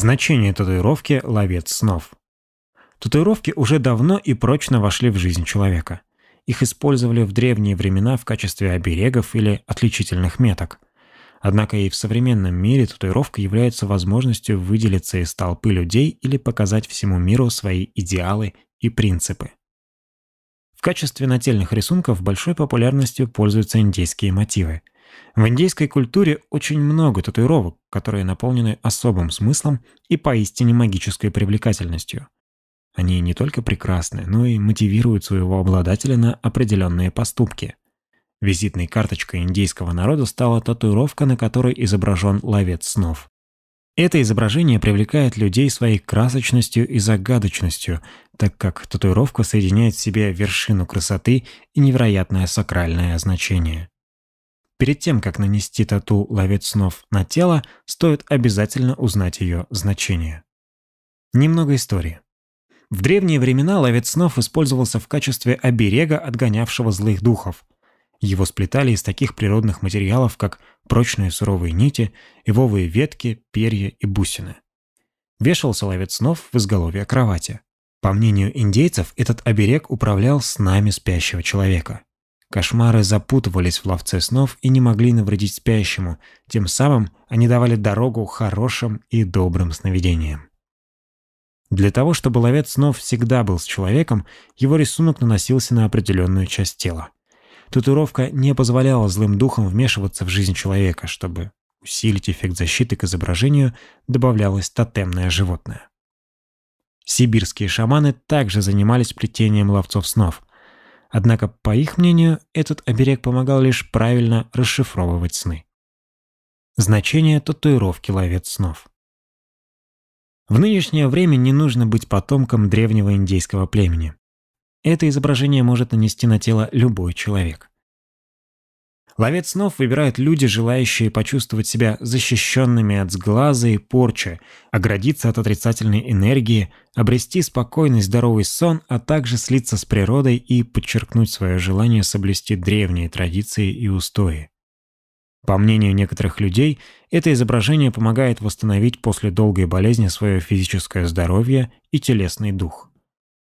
Значение татуировки «Ловец снов». Татуировки уже давно и прочно вошли в жизнь человека. Их использовали в древние времена в качестве оберегов или отличительных меток. Однако и в современном мире татуировка является возможностью выделиться из толпы людей или показать всему миру свои идеалы и принципы. В качестве нательных рисунков большой популярностью пользуются индейские мотивы. В индийской культуре очень много татуировок, которые наполнены особым смыслом и поистине магической привлекательностью. Они не только прекрасны, но и мотивируют своего обладателя на определенные поступки. Визитной карточкой индийского народа стала татуировка, на которой изображен ловец снов. Это изображение привлекает людей своей красочностью и загадочностью, так как татуировка соединяет в себе вершину красоты и невероятное сакральное значение. Перед тем, как нанести тату «Ловец снов» на тело, стоит обязательно узнать ее значение. Немного истории. В древние времена ловец снов использовался в качестве оберега, отгонявшего злых духов. Его сплетали из таких природных материалов, как прочные суровые нити, ивовые ветки, перья и бусины. Вешался ловец снов в изголовье кровати. По мнению индейцев, этот оберег управлял снами спящего человека. Кошмары запутывались в ловце снов и не могли навредить спящему, тем самым они давали дорогу хорошим и добрым сновидениям. Для того, чтобы ловец снов всегда был с человеком, его рисунок наносился на определенную часть тела. Татуировка не позволяла злым духам вмешиваться в жизнь человека, чтобы усилить эффект защиты к изображению, добавлялось тотемное животное. Сибирские шаманы также занимались плетением ловцов снов – Однако, по их мнению, этот оберег помогал лишь правильно расшифровывать сны. Значение татуировки ловец снов. В нынешнее время не нужно быть потомком древнего индейского племени. Это изображение может нанести на тело любой человек. Ловец снов выбирают люди, желающие почувствовать себя защищенными от сглаза и порчи, оградиться от отрицательной энергии, обрести спокойный здоровый сон, а также слиться с природой и подчеркнуть свое желание соблюсти древние традиции и устои. По мнению некоторых людей, это изображение помогает восстановить после долгой болезни свое физическое здоровье и телесный дух.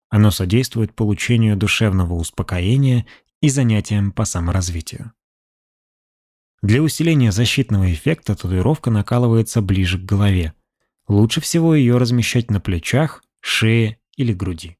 Оно содействует получению душевного успокоения и занятиям по саморазвитию. Для усиления защитного эффекта татуировка накалывается ближе к голове. Лучше всего ее размещать на плечах, шее или груди.